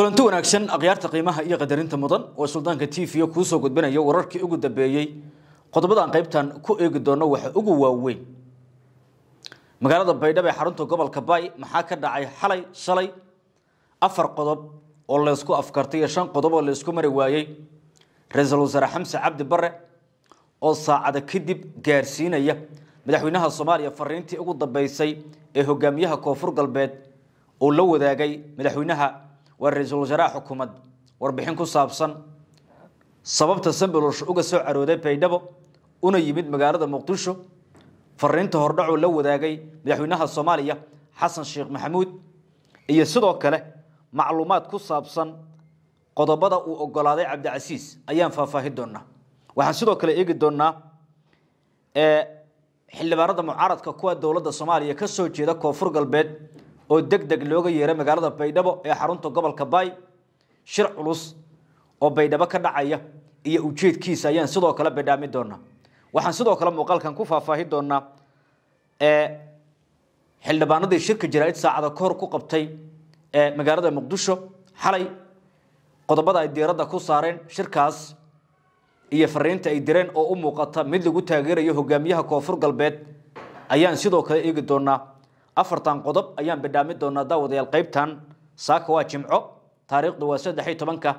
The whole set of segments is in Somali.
kulanti wanaagsan akhyaarta qiimaha iyo qadarinta mudan oo suldaanka t v kuu soo gudbinaya wararkii ugu dambeeyey qodobadaan qaybtan ku eegi doono waxa ugu waaweyn magaalada baydhabo ee xarunta gobolka bay maxaa ka dhacay xalay shalay afar qodob oo laysku afkartay iyo shan qodob oo laysku mari waayey ra-iisul wasaare xamse cabdi bare oo saacado kadib gaarsiinaya madaxweynaha soomaaliya fariintii ugu dambeysay ee hogaamiyaha koonfur galbeed uu la wadaagay madaxweynaha waa ra-iisul wasaaraha xukuumadda warbixin ku saabsan sababta sanbaloosh uga soo carooday baydhabo una yimid magaalada muqdisho fariinta hordhacuu la wadaagay madaxweynaha soomaaliya xasan sheekh maxamuud iyo sidoo kale macluumaad ku saabsan qodobada uu ogolaaday cabdicasiis ayaan faahfaahin doonaa waxaan sidoo kale eegi doonaa ee xildhibaanada mucaaradka kuwa dowladda soomaaliya ka soo jeeda koonfur galbeed oo deg deg looga yeeray magaalada baydhabo ee xarunta gobolka bay shir culus oo baydhabo ka dhacaya iyo ujeedkiisa ayaan sidoo kale bedhaami doonaa waxaan sidoo kale muuqaalkan ku faahfaahin doonaa xildhibaanadii shirka jaraa-id saacada kahor ku qabtay magaalada muqdisho xalay qodobada ay diiradda ku saareen shirkaas iyo fariinta ay direen oo u muuqata mid lagu taageerayo hogaamiyaha koonfur galbeed ayaan sidoo kale eegi doonaa afartan qodob ayaan bidhaami doonaa daawadayaal qaybtan saaka waa jimco taariikhdu waa saddexiy tobanka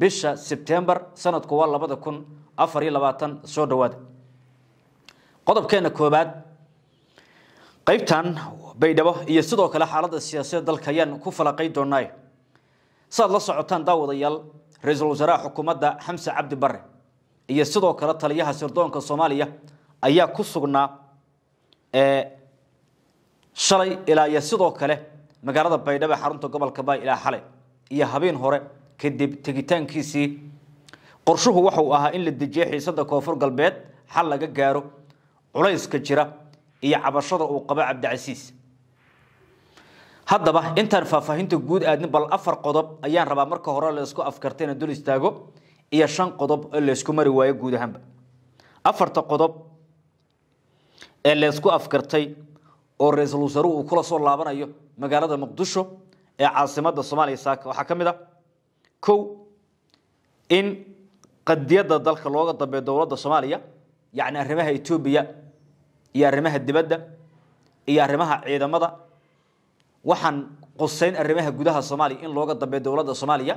bisha sebtembar sanadku waa labada kun afar iyo labaatan soo dhowaada qodobkeena koobaad qaybtan baydhabo iyo sidoo kale xaaladda siyaasadda dalka ayaan ku falaqay doonaaye saaad la socotaan daawadayaal ra-iisul wasaaraha xukuumadda xamse cabdi bare iyo sidoo kale taliyaha sirdoonka soomaaliya ayaa ku sugnaa shalay ilaayo sidoo kale magaalada baydhabo xarunta gobolka bay ilaa xale iyo habeen hore kadib tegitaankiisii qorshuhu waxauu ahaa in la dejiyey xiisada koonfur galbeed xal laga gaaro culayska jira iyo cabashada uu qabo cabdicasiis haddaba intaan faahfaahinta guud aadnin bal afar qodob ayaan rabaa marka hore laysku afkartayna dul istaago iyo shan qodob oo laysku mari waayo guud ahaanba afarta qodob ee laysku afkartay oo ra-iisul wasaaruhu uu kula soo laabanayo magaalada muqdisho ee caasimada soomaaliya saaka waxaa ka mid a ah, kow in qadiyada dalka looga dambeyo dowladda soomaaliya yacni arrimaha etoobiya iyo arrimaha dibadda iyo arrimaha ciidamada waxaan qosayn arrimaha gudaha soomaaliya in looga dambeyo dowladda soomaaliya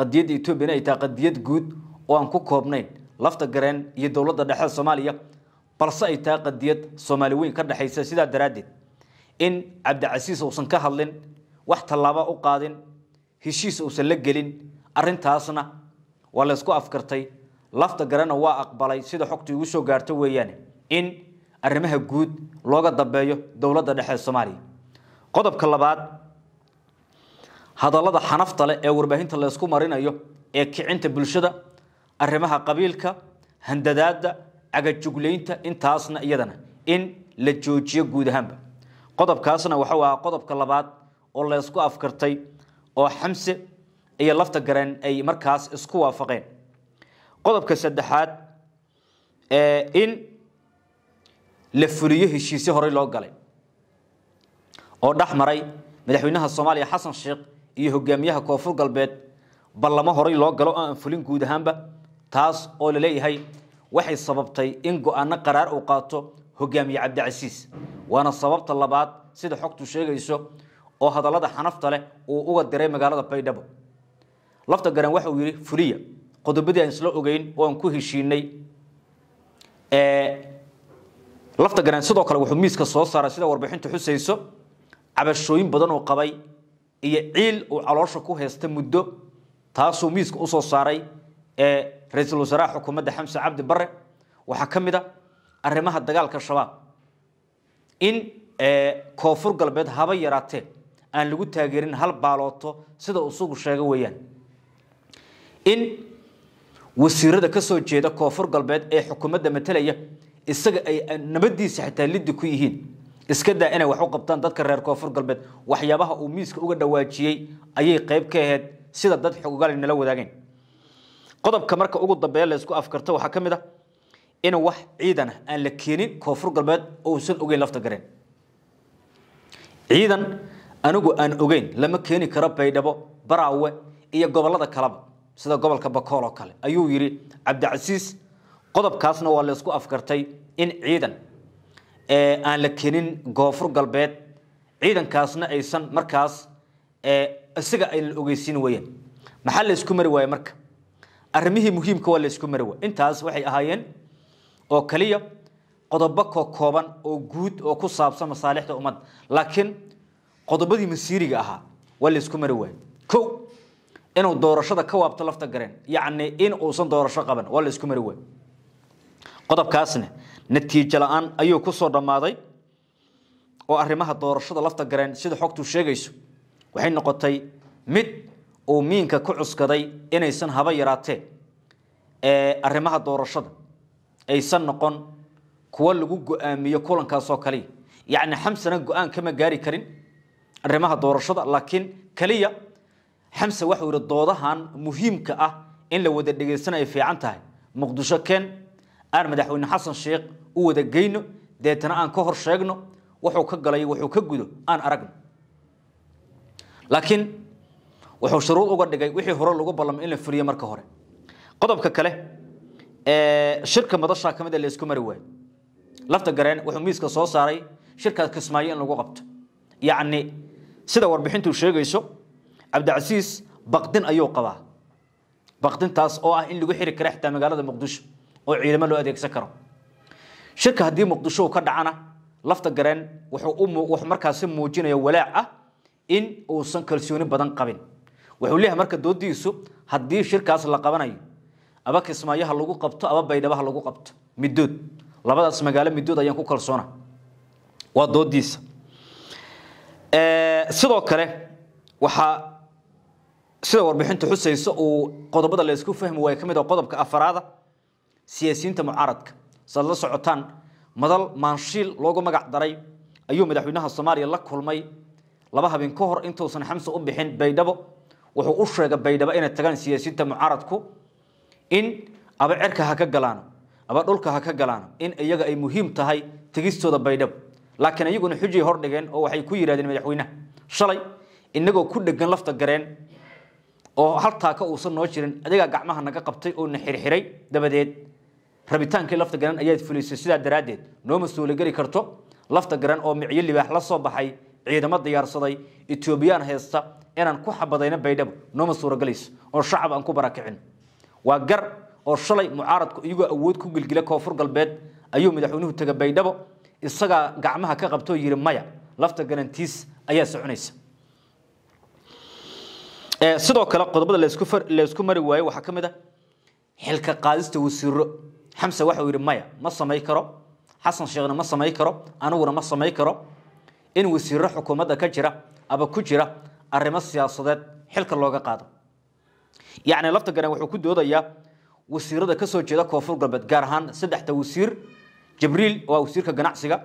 qadiyadda etoobiyana ay tahay qadiyad guud oo aan ku koobnayn lafta gareen iyo dowladda dhexe soomaaliya balse ay tahay qadiyad soomaali weyn ka dhexaysa sidaa daraaddeed in cabdicasiis uusan ka hadlin wax tallaaba u qaadin heshiis uusan la gelin arrintaasna waa laysku afkartay lafta garana waa aqbalay sida xogta ugu soo gaarto weeyaane in arrimaha guud looga dambeeyo dowladda dhexe ee soomaaliya qodobka labaad hadallada xanafta leh ee warbaahinta laysku marinayo ee kicinta bulshada arrimaha qabiilka handadaadda cagajugleynta intaasna iyadana in la joojiyo guud ahaanba qodobkaasna waxau ahaa qodobka labaad oo laysku afkartay oo xamse iyo lafta gareen ay markaas isku waafaqeen qodobka saddexaad ee in la fuliyo heshiisyo horey loo galay oo dhex maray madaxweynaha soomaaliya xasan sheekh iyo hogaamiyaha koonfur galbeed ballamo horey loo galo oo aan fulin guud ahaanba taas oo la leeyahay waxay sababtay in go-aano qaraar uu qaato hogaamiye cabdicasiis waana sababta labaad sida xogtu sheegayso oo hadallada xanafta leh uu uga diray magaalada baydhabo lafta garan waxa uu yidhi fuliya qodobadii aan isla ogeyn oo aan ku heshiinay lafta garan sidoo kale wuxuu miiska soo saaray sida warbixintu xusayso cabashooyin badan uu qabay iyo ciil uu caloosha ku heysta muddo taasuu miiska usoo saaray ra-iisul wasaaraha xukuumadda xamse cabdi barre waxaa ka mid a arrimaha dagaalka shabaab in eh, koonfur galbeed haba yaraatee aan lagu taageerin hal baalooto sida usugu sheega weeyaan in wasiirada ka soo jeeda koonfur galbeed ee xukuumadda matalaya isaga ay eh, nabadiisa xitaa liddi ku yihiin iska daa inay wax u qabtaan dadka reer koonfur galbeed waxyaabaha uu miiska uga dhawaajiyey ayay qayb ka ahayd sida dad xogogaali nala wadaageen qodobka marka ugu dambeeya laysku afkarto waxaa ka mid a ah in wax ciidan aan la keenin koonfur galbeed oo uusan ogeyn lafta gareen ciidan anigu aan ogeyn lama keeni karo baydhabo baraawe iyo gobolada kaleba sida gobolka bakool oo kale ayuu yidhi cabdicasiis qodobkaasna waa laysku afkartay in ciidan aan la keenin koonfur galbeed ciidankaasna aysan markaas isaga aynan ogeysiin weyaan maxaa laysku mari waaye marka arrimihii muhiimka waa laysku marwa intaas waxay ahaayeen oo keliya qodobo ko kooban oo guud oo ku saabsan masaalixda ummad laakiin qodobadii masiiriga ahaa waa laysku mari waayey ko inuu doorashada ka waabto lafta gareen yacni in uusan doorasho qaban waa laysku mari waayey qodobkaasna natiijo la-aan ayuu ku soo dhammaaday oo arrimaha doorashada lafta gareen sida xogtu sheegayso waxay noqotay mid uu miinka ku cuskaday inaysan haba yaraatee arimaha doorashada aysan noqon kuwa lagu go-aamiyo kulankaasoo kaliya yacni xamsena go-aan kama gaari karin arrimaha doorashada laakiin kaliya xamse waxuu yihi doodahan muhiimka ah in la wada dhegaysana ay fiican tahay muqdisho keen aan madaxweyne xasan sheekh u wada geyno deetana aan ka hor sheegno wuxuu ka galay wuxuu ka gudo aan aragno laakiin wuxuu shuruud uga dhigay wixii hore lagu ballamay in la furiyo marka hore qodobka kale shirka madashaa ka mid a ah laysku mari waayo lafta gareen wuxuu miiska soo saaray shirkaas kismaayo in lagu qabto yacni sida warbixintu sheegayso cabdicasiis baqdin ayuu qabaa baqdintaas oo ah in lagu xiri kara xitaa magaalada muqdisho oo ciidamo loo adeegsan karo shirka haddii muqdisho ka dhacana lafta gareen wuxuu markaasi muujinaya walaac ah in uusan kalsooni badan qabin wuxuu leeyahay marka doodiisu haddii shirkaas la qabanayo aba kismaayo lagu qabto aba baydhaba ha lagu qabto midood labadaas magaalo midood ayaan ku kalsoona waa doodiisa sidoo kale waxaa sida warbixintu xusayso uu qodobada laysku fahmi waayo ka mid ah qodobka afaraada siyaasiyiinta mucaaradka saad la socotaan madal maanshiil loogu magac daray ayuu madaxweynaha soomaaliya la kulmay laba habeen ka hor intuusan xamse u bixin baydhabo wuxuu u sheegay baydhabo inay tagaan siyaasiyiinta mucaaradku in aba cerka ha ka galaano aba dhulka ha ka galaano in iyaga ay muhiim tahay tegistooda baydhabo laakiin iyaguna xujay hordhigeen oo waxay ku yidhahdeen madaxweynaha shalay inagoo ku dhegan lafta gareen oo haltaa ka uusan noo jirin adigaa gacmaha naga qabtay oo na xirxiray dabadeed rabitaankii lafta garan ayaad fulisay sidaa daraaddeed nooma suurageli karto lafta garan oo micyo libaax la soo baxay ciidamo diyaarsaday etoobiyaan heesta inaan ku xabadayno baydhabo nooma suuragalayso oo shacab aan ku barakicin waa gar oo shalay mucaaradku iyagoo awood ku gilgila koonfur galbeed ayuu madaxweynuhu tega baydhabo isagaa gacmaha ka qabtoo yidhi maya lafta galantiis ayaa soconaysa sidoo kale qodobada laysku mari waaye waxaa ka mid a ah, xilka qaadista wasiiro xamse waxau yidhi maya ma samayn karo xasan sheekhna ma samayn karo aniguna ma samayn karo in wasiiro xukuumadda ka jira aba ku jira arimo siyaasadeed xilka looga qaado yacni lafta garan wuxuu ku doodayaa wasiirada kasoo jeeda koonfur galbeed gaar ahaan saddexda wasiir jabriil waa wasiirka ganacsiga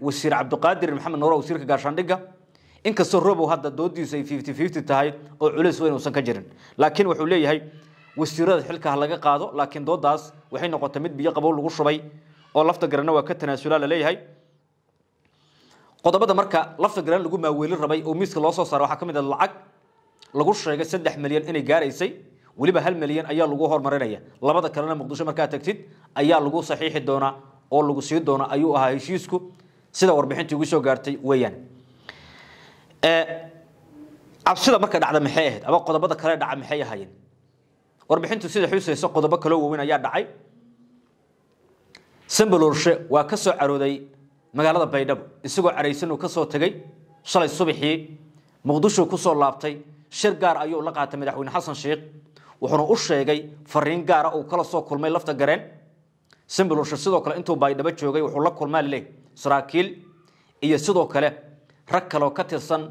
wasiir cabdiqaadir maxamed nuura wasiirka gaashaandhigga inkastoo robow hadda doodiisu ay fifty fifty tahay oo culays weyn uusan ka jirin laakiin wuxuu leeyahay wasiirada xilka laga qaado laakiin doodaas waxay noqotay mid biyo qabow lagu shubay oo lafta garana waa ka tanaasula laleeyahay qodobada marka la lagu maaweelin rabay oo miiska loo soo saara waxaa ka mid a ah lacag lagu sheegay saddex milyan inay gaaraysay weliba hal milyan ayaa lagu hormarinaya labada kalena muqdisho markaa tagtid ayaa lagu saxiixi doonaa oo lagu sii doonaa ayuu ahaa heshiisku sida warbixintii ugu soo gaartay weeyaan cabsida marka dhacda maxay ahayd ama qodobada kale dhaca maxay ahayeen warbixintu sida xusaysa qodobo kaloo waaweyn ayaa dhacay sambalorshe waa ka soo carooday magaalada baydhabo isagoo caraysan uu ka soo shalay subaxii muqdishuu kusoo laabtay shir gaar ayuu la qaatay madaxweyne xasan sheikh wuxuuna u sheegay fariin gaara uu kala soo kulmay lafta gareen simbilshir sidoo kale intuu baydhabo joogay wuxuu la kulmaa laleey saraakiil iyo sidoo kale rag kaleoo ka tirsan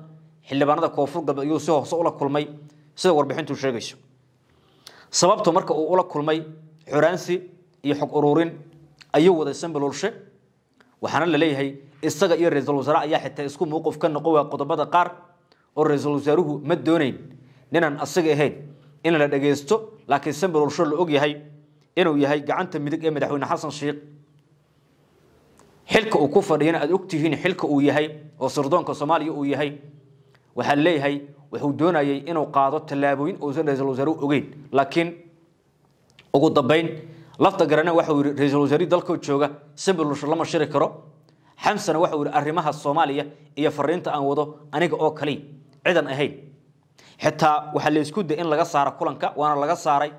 xildhibaanada koonfur galbeed ayuu si hoose ula kulmay sida warbixintu sheegayso sababtu marka uu ula kulmay xuraansi iyo xog uruurin ayuu waday simbilulshe waxaana la leeyahay isaga iyo ra-iisul wasaare ayaa xitaa isku mawqif ka noqo waa qodobada qaar oo ra-iisul wasaaruhu ma doonayn ninaan asaga ahayn in la dhagaysto laakiin sambirursho la og yahay inuu yahay gacanta midig ee madaxweyne xasan shiikh xilka uu ku fadhiyana aad ogtihiin xilka uu yahay oo sirdoonka soomaaliya uu yahay waxaa leeyahay wuxuu doonayay inuu qaado tallaabooyin uusan ra-iisul wasaaruhu ogeyn laakiin ugu dambayn lafta garana waxa uu yidhi ra-iisul wasaarihii dalkoo jooga similush lama shiri karo xamsana waxa uu arrimaha soomaaliya iyo fariinta aan wado aniga oo kaliya cidan ahayn xitaa waxaa laysku day in laga saara kulanka waana laga saaray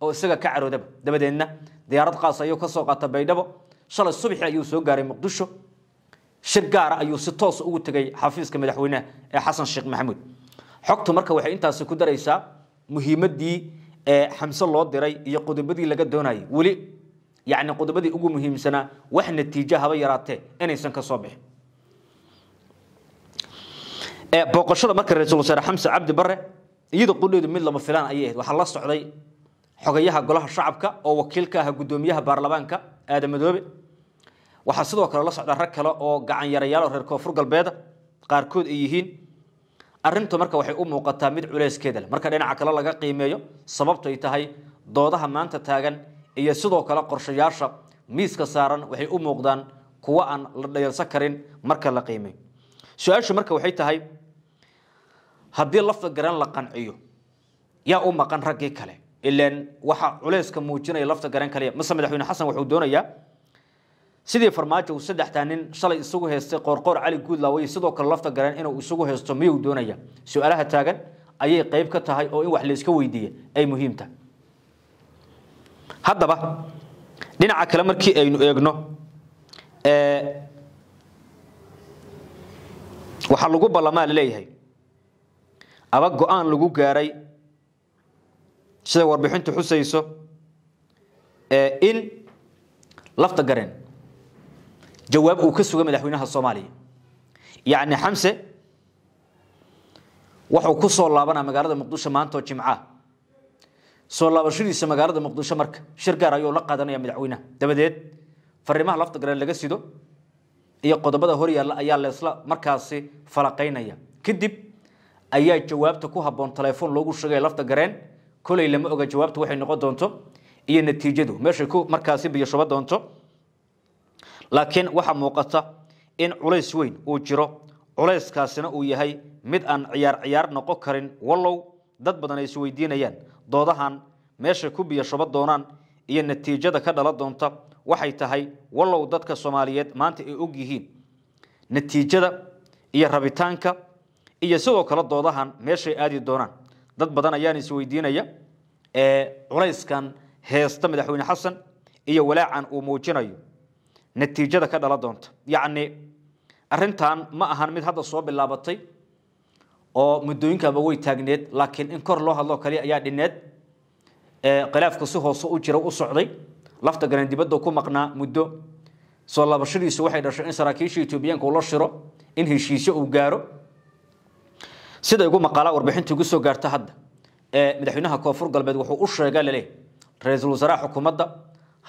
oo isaga ka caroodaba dabadeedna diyaarad qaas ayuu ka soo qaata baydhabo shalay subaxii ayuu soo gaaray muqdisho shir gaara ayuu si toosa ugu tegay xafiiska madaxweyneha ee xasan sheekh maxamuud xogtu marka waxay intaasi ku daraysaa muhiimaddii ee xamse loo diray iyo qodobadii laga doonayay weli yani qodobadii ugu muhiimsanaa wax natiijo haba yaraatee inaysan ka soo bixin booqoshada marka ra-iisul wasaare xamse cabdi bare iyada qudheedu mid lama filaan ayay ahayd waxaa la socday xogayaha golaha shacabka oo wakiil ka aha guddoomiyaha baarlamaanka aadamadoobe waxaa sidoo kale la socda rag kale oo gacan yarayaal oo reer koonfur galbeeda qaarkood ay yihiin arintu marka waxay u muuqataa mid culeyskeeda leh marka dhinaca kale laga qiimeeyo sababtay tahay doodaha maanta taagan iyo sidoo kale qorshayaasha miiska saaran waxay u muuqdaan kuwa aan la dhayalsan karin marka la qiimeeyo su-aashu marka waxay tahay haddii lafda garan la qanciyo yaa u maqan raggii kale ilan waxa culeyska muujinaya lafta garan kaliya mase madaxweyne xasan wuxuu doonayaa sidii farmaajo uu saddexdaa nin shalay isugu heystay qoorqoor cali guudla way sidoo kale lafta gareen inuu isugu heysto miyuu doonaya su-aalaha taagan ayay qayb ka tahay oo in wax layska weydiiya ay muhiim tahay haddaba dhinaca kale markii aynu eegno waxaa lagu ballamaa laleeyahay aba go-aan lagu gaaray sida warbixintu xusayso in lafta gareen jawaab uu ka suga madaxweynaha soomaaliya yacni xamse wuxuu ku soo laabanaa magaalada muqdisho maanta jimca soo laabashadiisa magaalada muqdisho marka shir gaar ayuu la qaadanaya madaxweynaha dabadeed farimaha lafta gareen laga sido iyo qodobada horyaalla ayaa leesla markaasi falaqaynaya kadib ayaa jawaabta ku haboon telefoon loogu sheegaya lafta gareen kolay lama oga jawaabta waxay noqon doonto iyo natiijadu meeshay ku markaasi biyashuba doonto laakiin waxaa muuqata in culays weyn uu jiro culayskaasina uu yahay mid aan ciyaar ciyaar noqon karin wallow dad badan ay isweydiinayaan doodahan meeshay ku biyashaba doonaan iyo natiijada ka dhala doonta waxay tahay wallow dadka soomaaliyeed maanta ay og yihiin natiijada iyo rabitaanka iyo sidoo kale doodahan meeshay aadi doonaan dad badan ayaan isweydiinaya ee culayskan heesta madaxweyne xasan iyo walaacan uu muujinayo natiijada ka dhala doonta yacni arintan ma ahan mid hadda soo bilaabatay oo muddooyinkaba way taagneed laakiin in kor loo hadlo kaliya ayaa dhineed khilaafku si hoose u jira u socday lafta garan dibadda ku maqnaa muddo soo laabashadiisu waxay dhashay in saraakiisha etoobiyaanka ula shiro in heshiisyo uu gaaro siday ugu maqaalaa warbixinta ugu soo gaarta hadda madaxweynaha koonfur galbeed wuxuu u sheega laleeyahy ra-iisul wasaaraha xukuumadda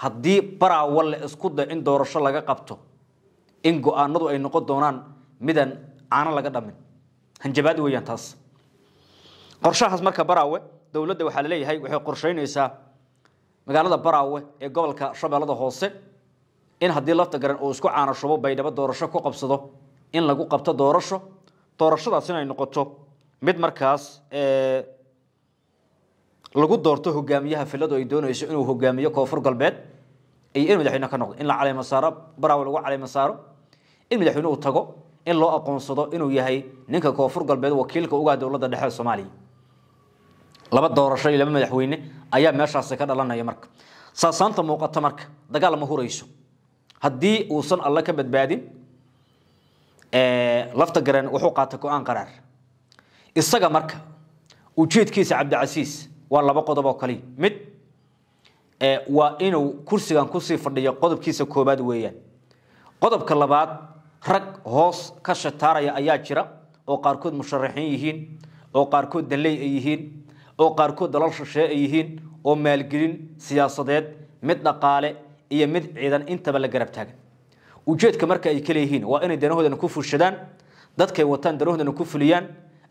haddii baraawal le isku da in doorasho laga qabto in go-aanadu ay noqon doonaan midan caano laga dhamin hanjabaad weyaan taas qorshahaas marka baraawe dowladda waxaa laleeyahay waxay qorshaynaysaa magaalada baraawe ee gobolka shabeellada hoose in haddii lafta garan uu isku caano shubo baydhabo doorasho ku qabsado in lagu qabto doorasho doorashadaas inay noqoto mid markaas eh, lagu doorto hogaamiyaha filadu ay doonayso inuu hogaamiyo koonfur galbeed iyo in madaxweyne ka noqdo in la caleemo saaro baraawe lagu caleemo saaro in madaxweyne uu tago in loo aqoonsado inuu yahay ninka koonfur galbeed wakiilka uga dowladda dhexe ee soomaaliya laba doorasho iyo laba madaxweyne ayaa meeshaasi ka dhalanaya marka saasaanta muuqata marka dagaal ma hurayso haddii uusan alle ka badbaadin eh, lafta gareen wuxuu qaata go-aan qaraar isaga marka ujeedkiisa cabdicasiis waa laba qodob oo kaliya mid waa inuu kursigan kusii fadhiyo qodobkiisa koobaad weeyaan qodobka labaad rag hoos ka shataaraya ayaa jira oo qaarkood musharaxiin yihiin oo qaarkood danley ay yihiin oo qaarkood dalal shashee ay yihiin oo maalgelin siyaasadeed mid dhaqaale iyo mid ciidan intaba la garab taagan ujeedka marka ay kaleeyihiin waa inay danahoodana ku fulshadaan dadkay wataan danahoodana ku fuliyaan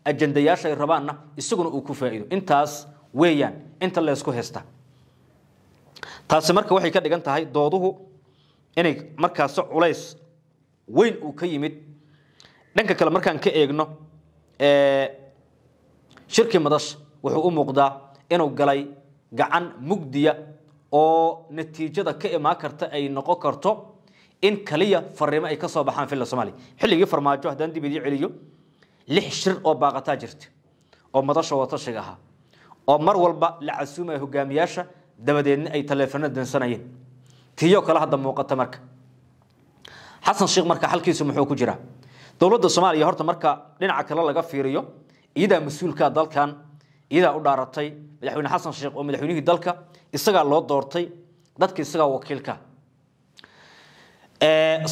ajandayaashaay rabaanna isaguna uu ku faa'iido intaas weeyaan inta laysku haysta taasi marka waxay ka dhigan tahay dooduhu inay markaasi culays weyn uu ka yimid dhanka kale markaan ka eegno shirki madash wuxuu u muuqdaa inuu galay gacan mugdiya oo natiijada ka imaan karta ay noqon karto in kaliya fariimo ay ka soo baxaan filla soomaaliya xilligii farmaajo haddaan dib idii celiyo lix shir oo baaqataa jirta oo madasha watashiga ahaa oo mar walba la casuumaya hogaamiyaasha dabadeedna ay taleefano dansanayeen tiyo kale hadda muuqata marka xasan sheekh marka xalkiisu muxuu ku jiraa dowladda soomaaliya horta marka dhinaca kale laga fiiriyo iyadaa mas-uulkaa dalkan iyadaa u dhaaratay madaxweyne xasan sheekh oo madaxweynihii dalka isagaa loo doortay dadka isagaa wakiilka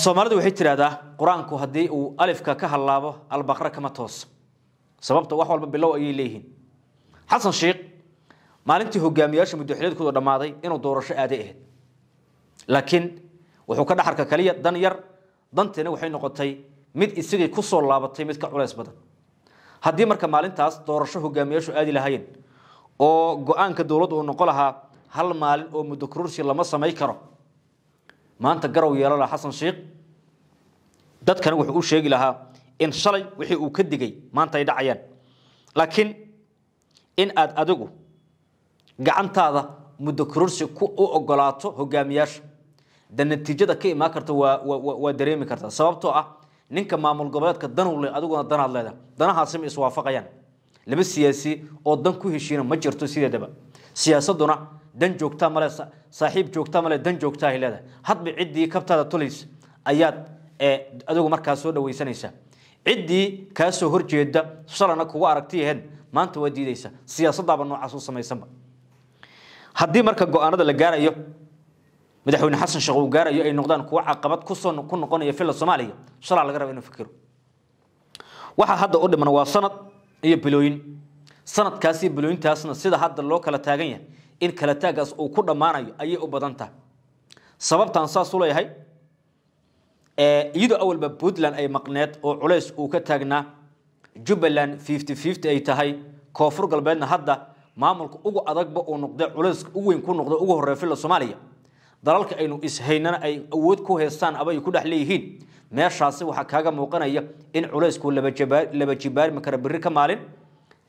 soomaalidu waxay tiraahdaa qur-aanku haddii uu alifka ka hallaabo albaqra kama toosa sababta wax walba bilow ayay leeyihiin xasan shiikh maalintii hogaamiyaasha madaxweynaha ku dhamaaday inuu doorasho aaday ahayd laakiin wuxuu ka dhaxarka kaliya dan yar dantina waxay noqotay mid isigay kusoo laabatay mid ka culays badan haddii marka maalintaas doorasho hogaamiyaashu aadi lahaayeen oo go-aanka dowladdu uu noqon lahaa hal maalin oo muddo kurursi lama samayn karo maanta garow yeelo laha xasan shiikh dadkana wuxuu u sheegi lahaa in shalay wixii uu ka digay maanta ay dhacayaan laakiin in aad adigu gacantaada muddo kororsi u ogolaato hogaamiyaasha de natiijada ka imaan karta waa dareemi kartaa sababtoo ah ninka maamul goboleedka danule adiguna danaad leedaha danahaasi ma iswaafaqayaan laba siyaasi oo dan ku heshiina ma jirto sideedaba siyaasaduna dan joogtaa male saaxiib joogtaa male dan joogtaahay leedahay hadba ciddii kabtaada tulaysa ayaad eh, adigu markaa soo dhawaysanaysaa ciddii kaasoo horjeeda salana kugu aragtiyaheed maanta waa diidaysa siyaasaddaaba noocaas u samaysanba haddii marka go-aanada la gaarayo madaxweyne xasan sheekh uu gaarayo ay noqdaan kuwa caqabad kusoo ku noqonaya filla soomaaliya shalaa laga raba inuu fikiro waxaa hadda u dhiman waa sanad iyo bilooyin sanadkaas bilooyintaasna sida hadda loo kala taagan yahay in kala taagaas uu ku dhammaanayo ayay u badan tahay sababtaan saasuu leeyahay iyadoo awalba puntland ay maqneed oo culays uu ka taagnaa jubbaland fifty fifty ay tahay koonfur galbeedna hadda maamulka ugu adagba uu noqda culays u weyn ku noqda ugu horreeya filla soomaaliya dalalka aynu ishaynana ay awood ku haystaan aba ku dhex leeyihiin meeshaasi waxaa kaaga muuqanaya in culaysku laba jibaarmi kara berri ka maalin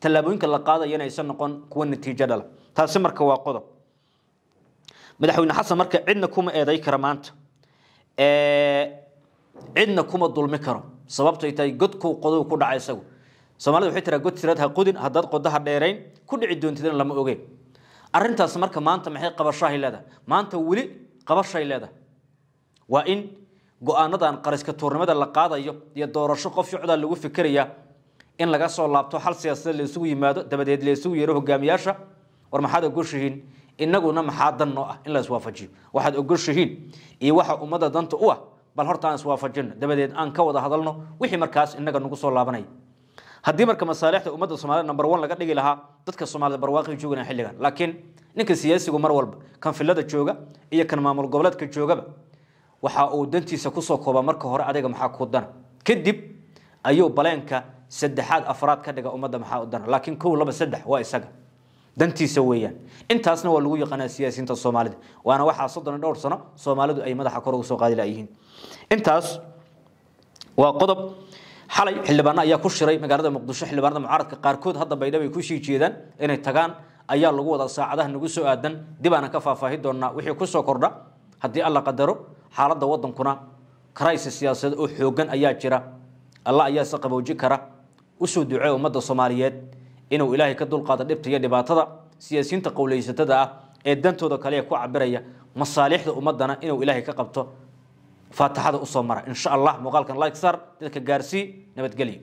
tallaabooyinka la qaadayana aysan noqon kuwa natiijo dhala taasi marka waa qodob madaxweyne xasan marka cidna kuma eeday kara maanta cidna kuma dulmi karo sababtay tahay godkuu qodow ku dhaca isagu soomaalida waxay tiraa god tirad ha qudin haddaad qodo dheerayn ku dhici doontidana lama ogeyn arrintaas marka maanta maxay qabashahay leedahay maanta weli qabashay leedahay waa in go-aanadan qariska tuurnimada la qaadayo iyo doorasho qof shucdaa lagu fikirayaa in laga soo laabto hal siyaasada laysugu yimaado dabadeed laysugu yeero hogaamiyaasha war maxaad ogoshihiin inaguna maxaa dan ah in la iswaafajiyo waxaad ogoshihiin iyo waxa ummadda danta u ah bal horta aan iswaafajino dabadeed aan ka wada hadalno wixii markaas innaga nagu soo laabanaya haddii marka masaalixda ummadda somaliyed number one laga dhigi lahaa dadka soomaaliyed barwaaqay joogayan xilligan laakiin ninka siyaasigu mar walba kan filada jooga iyo kan maamul goboleedka joogaba waxa uu dantiisa kusoo koobaa marka hore adiga maxaa kuu dana kadib ayuu baleenka saddexaad afraad ka dhiga ummadda maxaa u dana laakiin kow laba saddex waa isaga dantiisa weeyaan intaasna waa lagu yaqaanaa siyaasiyiinta soomaalida waana waxaa soddon dhowr sano soomaalidu ay madaxa kor ugu soo qaadi layihiin intaas waa qodob xalay xildhibaano ayaa ku shiray magaalada muqdisho xildhibaanada mucaaradka qaarkood hadda baydhabo ku sii jeedaan inay tagaan ayaa lagu wadaa saacadaha nagu soo aadan dib aanan ka faahfaahi doonaa wixii ku soo kordha haddii alla qadaro xaaladda waddankuna crisis siyaasadeed oo xooggan ayaa jira alla ayaase qabooji kara usoo ducee ummadda soomaaliyeed inuu ilaahay ka dulqaado dhibta iyo dhibaatada siyaasiyiinta qowlaysatada ah ee dantooda kale ee ku cabiraya masaaliixda ummaddana inuu ilaahay ka qabto faataxada usoo mara insha allah muuqaalkan like sar dadka gaarsii nabadgelyo